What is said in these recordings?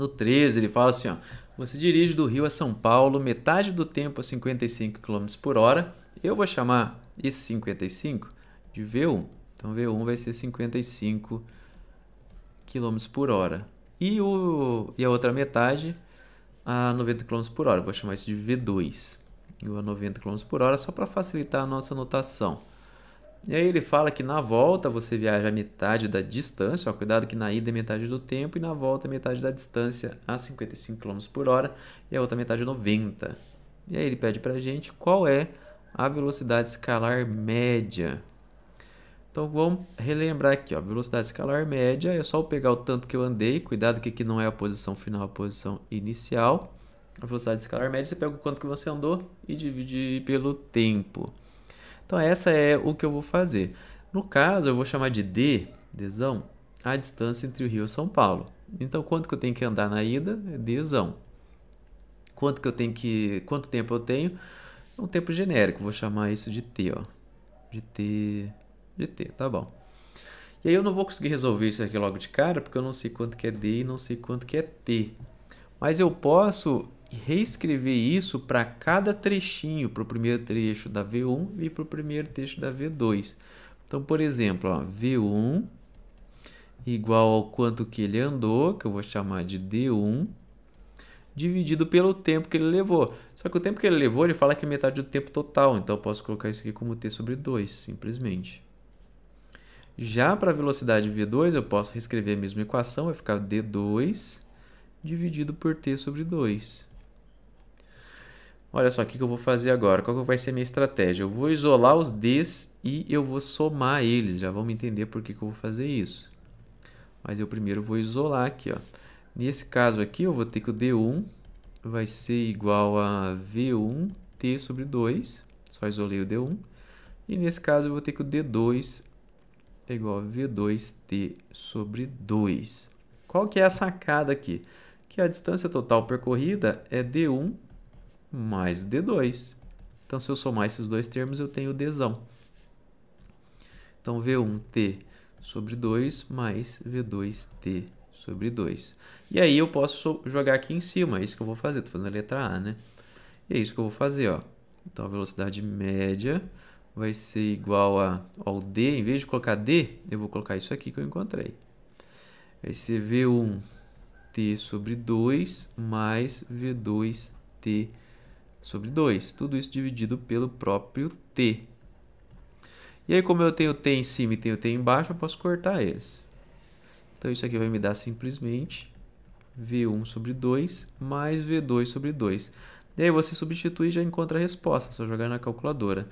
No 13, ele fala assim: ó, você dirige do Rio a São Paulo metade do tempo a 55 km por hora. Eu vou chamar esse 55 de V1. Então, V1 vai ser 55 km por hora. E, o, e a outra metade a 90 km por hora. Vou chamar isso de V2. E o a 90 km por hora só para facilitar a nossa notação. E aí ele fala que na volta você viaja metade da distância, ó, cuidado que na ida é metade do tempo e na volta é metade da distância a 55 km por hora e a outra metade 90. E aí ele pede para gente qual é a velocidade escalar média. Então vamos relembrar aqui, ó, velocidade escalar média é só eu pegar o tanto que eu andei, cuidado que aqui não é a posição final, é a posição inicial. A velocidade escalar média você pega o quanto que você andou e divide pelo tempo. Então essa é o que eu vou fazer. No caso, eu vou chamar de D, Dzão, a distância entre o Rio e São Paulo. Então quanto que eu tenho que andar na ida? É Dzão. Quanto que eu tenho que, quanto tempo eu tenho? É um tempo genérico, vou chamar isso de T, ó. De T, de T, tá bom. E aí eu não vou conseguir resolver isso aqui logo de cara, porque eu não sei quanto que é D e não sei quanto que é T. Mas eu posso e reescrever isso para cada trechinho, para o primeiro trecho da V1 e para o primeiro trecho da V2. Então, por exemplo, ó, V1 igual ao quanto que ele andou, que eu vou chamar de D1, dividido pelo tempo que ele levou. Só que o tempo que ele levou, ele fala que é metade do tempo total, então eu posso colocar isso aqui como T sobre 2, simplesmente. Já para a velocidade V2, eu posso reescrever a mesma equação, vai ficar D2 dividido por T sobre 2. Olha só, o que, eu vou fazer agora? Qual vai ser a minha estratégia? Eu vou isolar os Ds e eu vou somar eles. Já vamos entender por que, que eu vou fazer isso. Mas eu primeiro vou isolar aqui. Ó. Nesse caso aqui, eu vou ter que o D1 vai ser igual a V1T sobre 2. Só isolei o D1. E nesse caso, eu vou ter que o D2 é igual a V2T sobre 2. Qual que é a sacada aqui? Que a distância total percorrida é D1 mais o D2. Então, se eu somar esses dois termos, eu tenho o Dzão. Então, V1T sobre 2 mais V2T sobre 2. E aí eu posso jogar aqui em cima, é isso que eu vou fazer, estou fazendo a letra A, né? E é isso que eu vou fazer, ó. Então a velocidade média vai ser igual a, ao D, em vez de colocar D, eu vou colocar isso aqui que eu encontrei. Vai ser V1T sobre 2 mais V2T sobre 2 sobre 2. Tudo isso dividido pelo próprio t. E aí, como eu tenho t em cima e tenho t embaixo, eu posso cortar eles. Então, isso aqui vai me dar simplesmente v1 sobre 2 mais v2 sobre 2. E aí, você substitui e já encontra a resposta, só jogar na calculadora.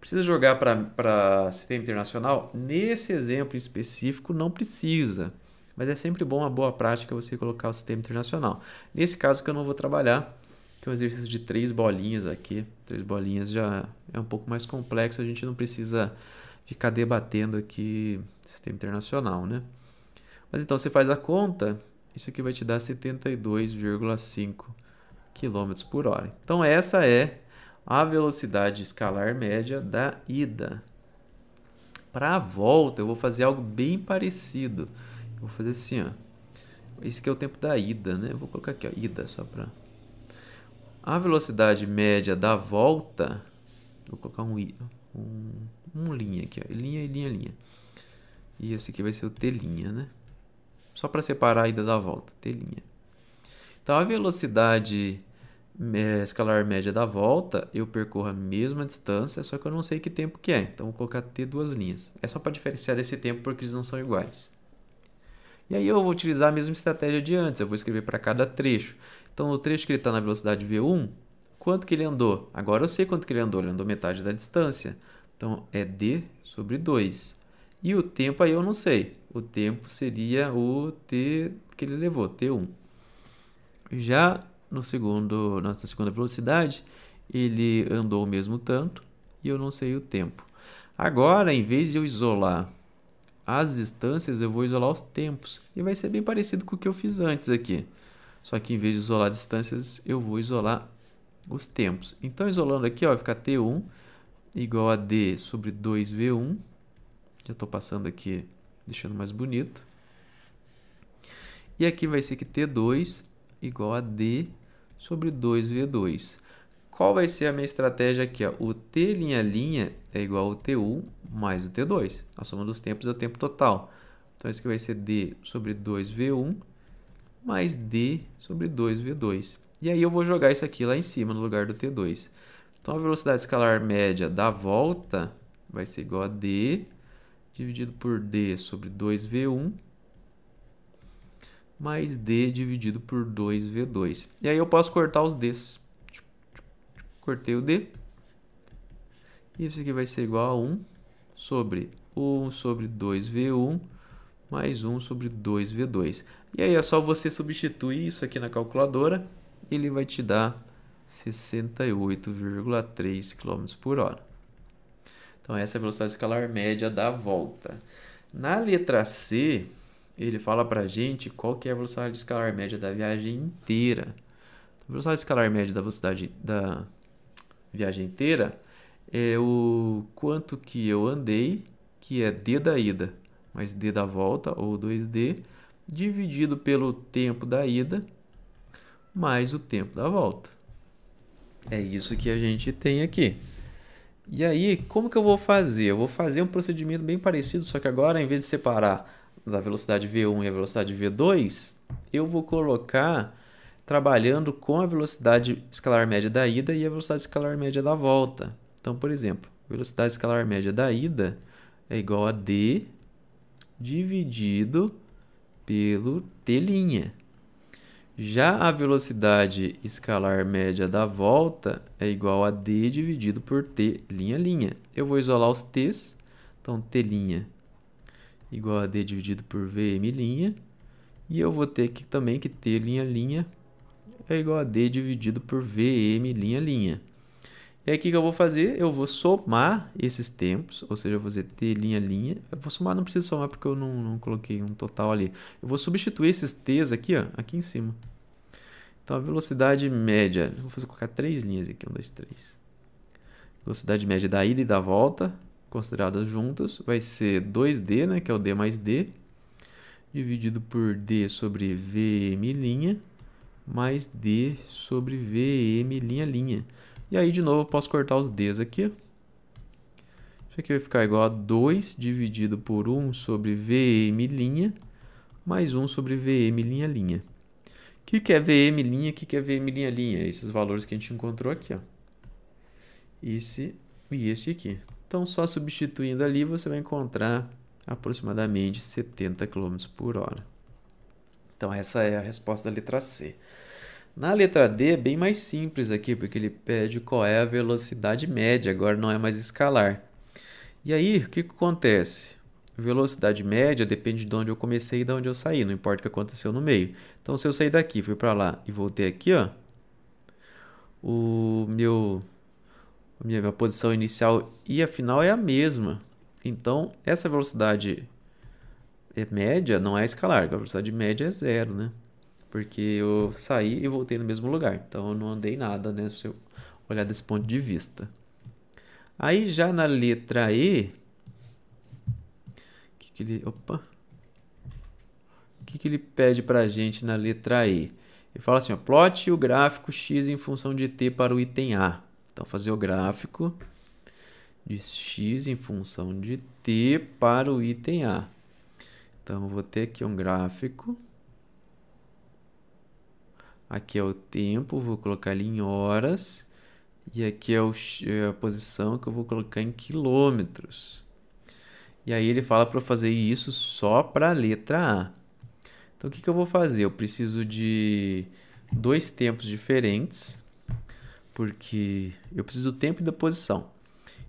Precisa jogar para sistema internacional? Nesse exemplo específico, não precisa. Mas é sempre bom, uma boa prática, você colocar o sistema internacional. Nesse caso que eu não vou trabalhar, tem um exercício de três bolinhas aqui. Três bolinhas já é um pouco mais complexo, a gente não precisa ficar debatendo aqui sistema internacional, né? Mas então você faz a conta, isso aqui vai te dar 72,5 km por hora. Então essa é a velocidade escalar média da ida. Para a volta, eu vou fazer algo bem parecido. vou fazer assim, ó. Esse aqui é o tempo da ida, né? vou colocar aqui, ó, ida, só para a velocidade média da volta, vou colocar um, um, um linha aqui, ó, linha, linha, linha. E esse aqui vai ser o T', né? Só para separar a ida da volta, T'. Então, a velocidade é, escalar média da volta, eu percorro a mesma distância, só que eu não sei que tempo que é. Então, vou colocar T duas linhas. É só para diferenciar desse tempo, porque eles não são iguais. E aí eu vou utilizar a mesma estratégia de antes, eu vou escrever para cada trecho. Então, no trecho que ele está na velocidade V1, quanto que ele andou? Agora eu sei quanto que ele andou, ele andou metade da distância. Então, é D sobre 2. E o tempo aí eu não sei. O tempo seria o T que ele levou, T1. Já no segundo, na segunda velocidade, ele andou o mesmo tanto e eu não sei o tempo. Agora, em vez de eu isolar as distâncias, eu vou isolar os tempos. E vai ser bem parecido com o que eu fiz antes aqui. Só que em vez de isolar distâncias, eu vou isolar os tempos. Então, isolando aqui, ó, vai ficar T1 igual a D sobre 2V1. Já estou passando aqui, deixando mais bonito. E aqui vai ser que T2 igual a D sobre 2V2. Qual vai ser a minha estratégia aqui? Ó? O T linha linha é igual ao T1 mais o T2. A soma dos tempos é o tempo total. Então, isso aqui vai ser D sobre 2V1 mais D sobre 2V2. E aí eu vou jogar isso aqui lá em cima, no lugar do T2. Então, a velocidade escalar média da volta vai ser igual a D dividido por D sobre 2V1 mais D dividido por 2V2. E aí eu posso cortar os Ds cortei o D. E isso aqui vai ser igual a 1 sobre 1 sobre 2V1 mais 1 sobre 2V2. E aí é só você substituir isso aqui na calculadora, ele vai te dar 68,3 km por hora. Então essa é a velocidade escalar média da volta. Na letra C, ele fala para gente qual que é a velocidade escalar média da viagem inteira. A velocidade escalar média da velocidade da viagem inteira é o quanto que eu andei, que é D da ida mais D da volta, ou 2D, dividido pelo tempo da ida, mais o tempo da volta. É isso que a gente tem aqui. E aí, como que eu vou fazer? Eu vou fazer um procedimento bem parecido, só que agora, em vez de separar da velocidade V1 e a velocidade V2, eu vou colocar trabalhando com a velocidade escalar média da ida e a velocidade escalar média da volta. Então, por exemplo, velocidade escalar média da ida é igual a d dividido pelo t'. Já a velocidade escalar média da volta é igual a d dividido por t'. Eu vou isolar os t's, então t' igual a d dividido por vm', e eu vou ter aqui também que t' é igual a D dividido por VM linha linha. E aí o que, eu vou fazer? Eu vou somar esses tempos, ou seja, eu vou fazer T linha linha. Eu vou somar, não preciso somar porque eu não, não coloquei um total ali. Eu vou substituir esses T's aqui, ó, aqui em cima. Então a velocidade média, vou fazer colocar três linhas aqui, um, dois, três. Velocidade média da ida e da volta, consideradas juntas, vai ser 2D, né, que é o D mais D, dividido por D sobre VM linha mais D sobre VM linha linha. E aí, de novo, eu posso cortar os Ds aqui. Isso aqui vai ficar igual a 2 dividido por 1 sobre VM linha, mais 1 sobre VM linha linha. O que, que é VM linha? O que, que é VM linha linha? Esses valores que a gente encontrou aqui. Ó. Esse e este aqui. Então, só substituindo ali, você vai encontrar aproximadamente 70 km por hora. Então essa é a resposta da letra C. Na letra D é bem mais simples aqui, porque ele pede qual é a velocidade média, agora não é mais escalar. E aí, o que acontece? Velocidade média depende de onde eu comecei e de onde eu saí, não importa o que aconteceu no meio. Então, se eu sair daqui, fui para lá e voltei aqui, ó, o meu, minha, minha posição inicial e a final é a mesma. Então, essa velocidade é média não é escalar, a velocidade média é zero, né? Porque eu saí e voltei no mesmo lugar, então eu não andei nada, né? Se eu olhar desse ponto de vista. Aí já na letra E, que, que ele, opa, o que, que ele pede para a gente na letra E? Ele fala assim, ó, plot o gráfico x em função de t para o item A. Então fazer o gráfico de x em função de t para o item A. Então, vou ter aqui um gráfico. Aqui é o tempo, vou colocar ele em horas. E aqui é, é a posição que eu vou colocar em quilômetros. E aí ele fala para eu fazer isso só para a letra A. Então, o que, que eu vou fazer? Eu preciso de dois tempos diferentes, porque eu preciso do tempo e da posição.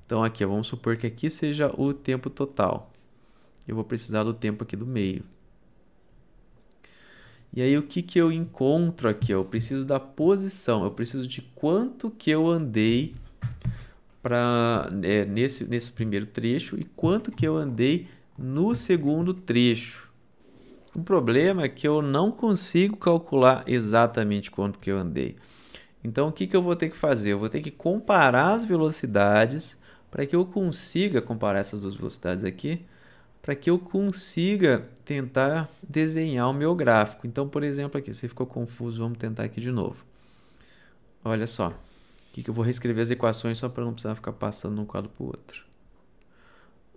Então, aqui, vamos supor que aqui seja o tempo total eu vou precisar do tempo aqui do meio. E aí o que, que eu encontro aqui? Eu preciso da posição, eu preciso de quanto que eu andei pra, é, nesse, nesse primeiro trecho e quanto que eu andei no segundo trecho. O problema é que eu não consigo calcular exatamente quanto que eu andei. Então o que, que eu vou ter que fazer? Eu vou ter que comparar as velocidades para que eu consiga comparar essas duas velocidades aqui para que eu consiga tentar desenhar o meu gráfico. Então, por exemplo, aqui, você ficou confuso, vamos tentar aqui de novo. Olha só, aqui que eu vou reescrever as equações só para não precisar ficar passando de um quadro para o outro.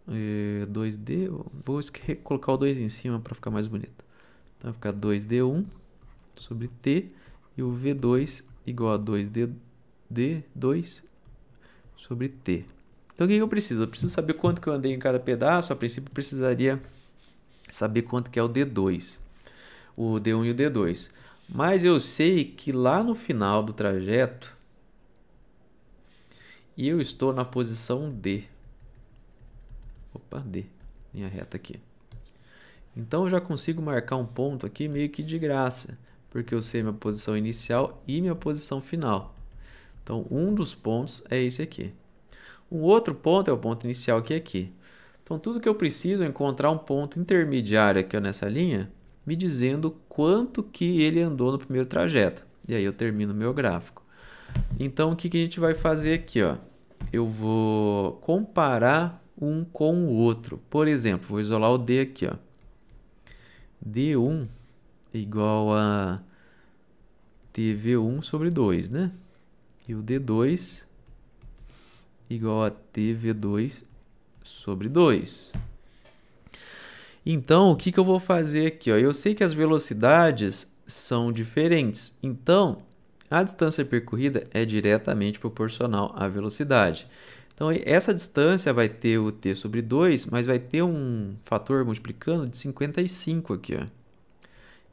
E é, 2D, vou colocar o 2 em cima para ficar mais bonito. Então vai ficar 2D1 sobre T e o V2 igual a 2D2 sobre T. Então o que eu preciso? Eu preciso saber quanto que eu andei em cada pedaço. A princípio eu precisaria saber quanto que é o D2, o D1 e o D2. Mas eu sei que lá no final do trajeto eu estou na posição D. Opa, D. minha reta aqui. Então eu já consigo marcar um ponto aqui meio que de graça, porque eu sei minha posição inicial e minha posição final. Então um dos pontos é esse aqui. Um outro ponto é o ponto inicial que é aqui. Então, tudo que eu preciso é encontrar um ponto intermediário aqui ó, nessa linha, me dizendo quanto que ele andou no primeiro trajeto. E aí eu termino meu gráfico. Então, o que, que a gente vai fazer aqui? Ó? Eu vou comparar um com o outro. Por exemplo, vou isolar o D aqui. Ó. D1 igual a TV1 sobre 2, né? E o D2 igual a TV2 sobre 2. Então, o que, que eu vou fazer aqui? Ó? Eu sei que as velocidades são diferentes. Então, a distância percorrida é diretamente proporcional à velocidade. Então, essa distância vai ter o t sobre 2, mas vai ter um fator multiplicando de 55 aqui. Ó.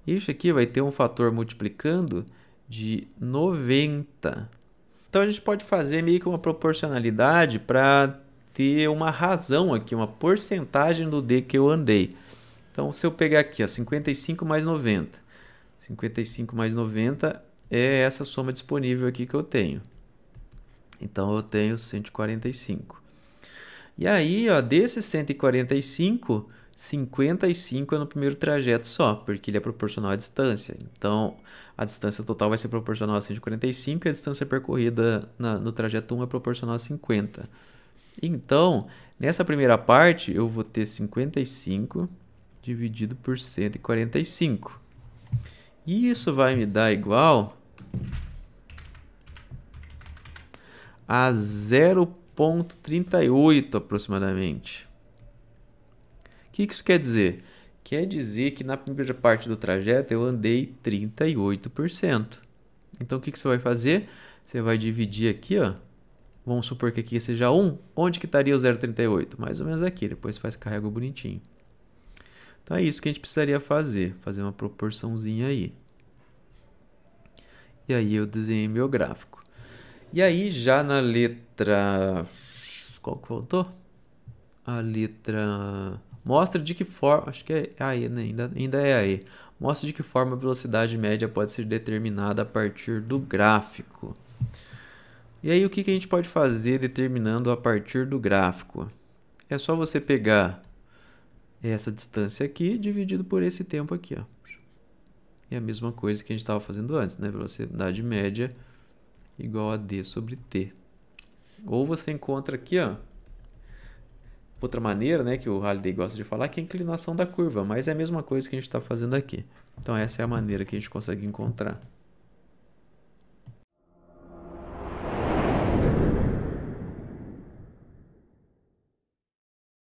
Isso aqui vai ter um fator multiplicando de 90. Então a gente pode fazer meio que uma proporcionalidade para ter uma razão aqui, uma porcentagem do D que eu andei. Então se eu pegar aqui, ó, 55 mais 90. 55 mais 90 é essa soma disponível aqui que eu tenho. Então eu tenho 145. E aí, ó, desses 145, 55 é no primeiro trajeto só, porque ele é proporcional à distância. Então, a distância total vai ser proporcional a 145 e a distância percorrida na, no trajeto 1 é proporcional a 50. Então, nessa primeira parte, eu vou ter 55 dividido por 145. E isso vai me dar igual a 0,38 aproximadamente que, que isso quer dizer? Quer dizer que na primeira parte do trajeto eu andei 38%. Então o que, que você vai fazer? Você vai dividir aqui, ó. Vamos supor que aqui seja 1. Onde que estaria o 0,38? Mais ou menos aqui. Depois faz carrego bonitinho. Então é isso que a gente precisaria fazer. Fazer uma proporçãozinha aí. E aí eu desenhei meu gráfico. E aí já na letra... Qual que faltou? A letra... Mostra de que forma. Acho que é né? ainda, ainda é aí Mostra de que forma a velocidade média pode ser determinada a partir do gráfico. E aí, o que, que a gente pode fazer determinando a partir do gráfico? É só você pegar essa distância aqui dividido por esse tempo aqui. Ó. É a mesma coisa que a gente estava fazendo antes, né? Velocidade média igual a d sobre t. Ou você encontra aqui, ó, outra maneira né, que o Halliday gosta de falar, que é a inclinação da curva, mas é a mesma coisa que a gente está fazendo aqui. Então essa é a maneira que a gente consegue encontrar.